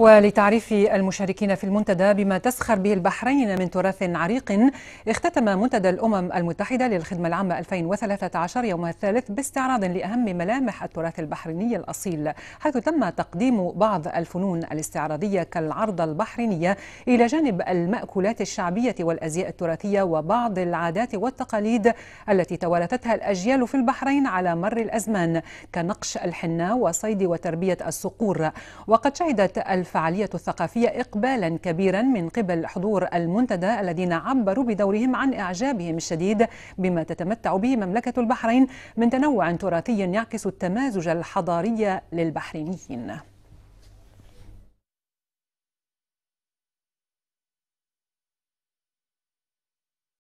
ولتعريف المشاركين في المنتدى بما تسخر به البحرين من تراث عريق اختتم منتدى الأمم المتحدة للخدمة العامة 2013 يومها الثالث باستعراض لأهم ملامح التراث البحريني الأصيل حيث تم تقديم بعض الفنون الاستعراضية كالعرضة البحرينية إلى جانب المأكولات الشعبية والأزياء التراثية وبعض العادات والتقاليد التي توارثتها الأجيال في البحرين على مر الأزمان كنقش الحناء وصيد وتربية الصقور وقد شهدت الفعالية الثقافية إقبالا كبيرا من قبل حضور المنتدى الذين عبروا بدورهم عن إعجابهم الشديد بما تتمتع به مملكة البحرين من تنوع تراثي يعكس التمازج الحضاري للبحرينيين